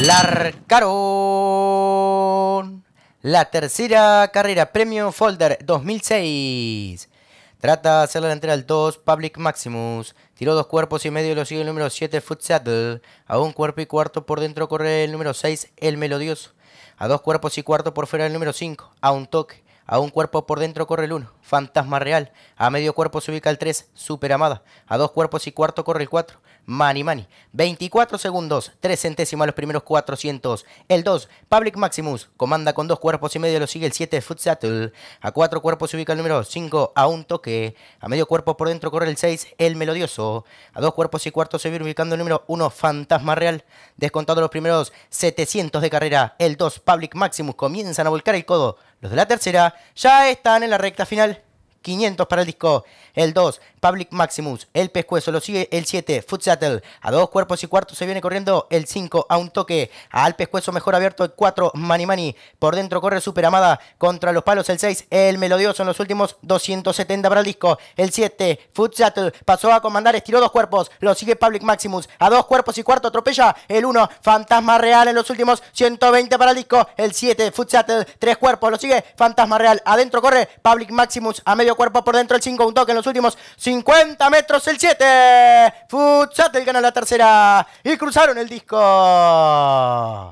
Larcaron. La tercera carrera, Premio Folder 2006. Trata de hacer la entrada al 2, Public Maximus. Tiró dos cuerpos y medio, lo sigue el número 7, Foot Saddle. A un cuerpo y cuarto por dentro corre el número 6, El Melodioso. A dos cuerpos y cuarto por fuera el número 5, A un toque. A un cuerpo por dentro corre el 1, fantasma real. A medio cuerpo se ubica el 3, super amada. A dos cuerpos y cuarto corre el 4, Mani Mani. 24 segundos, 3 a los primeros 400. El 2, Public Maximus, comanda con dos cuerpos y medio, lo sigue el 7, Footsettle. A cuatro cuerpos se ubica el número 5, a un toque. A medio cuerpo por dentro corre el 6, El Melodioso. A dos cuerpos y cuarto se viene ubicando el número 1, Fantasma Real. Descontado los primeros 700 de carrera, el 2, Public Maximus, comienzan a volcar el codo. Los de la tercera ya están en la recta final. 500 para el disco. El 2, Public Maximus. El pescuezo lo sigue el 7, Foot A dos cuerpos y cuarto se viene corriendo el 5 a un toque. Al pescuezo mejor abierto el 4, Mani Mani. Por dentro corre Superamada contra los palos el 6, el melodioso en los últimos 270 para el disco. El 7, Foot pasó a comandar, estiró dos cuerpos. Lo sigue Public Maximus. A dos cuerpos y cuarto atropella el 1, Fantasma Real en los últimos 120 para el disco. El 7, Foot Tres cuerpos, lo sigue Fantasma Real. Adentro corre Public Maximus a medio cuerpo por dentro el 5, un toque en los últimos 50 metros el 7. Futsatel gana la tercera y cruzaron el disco.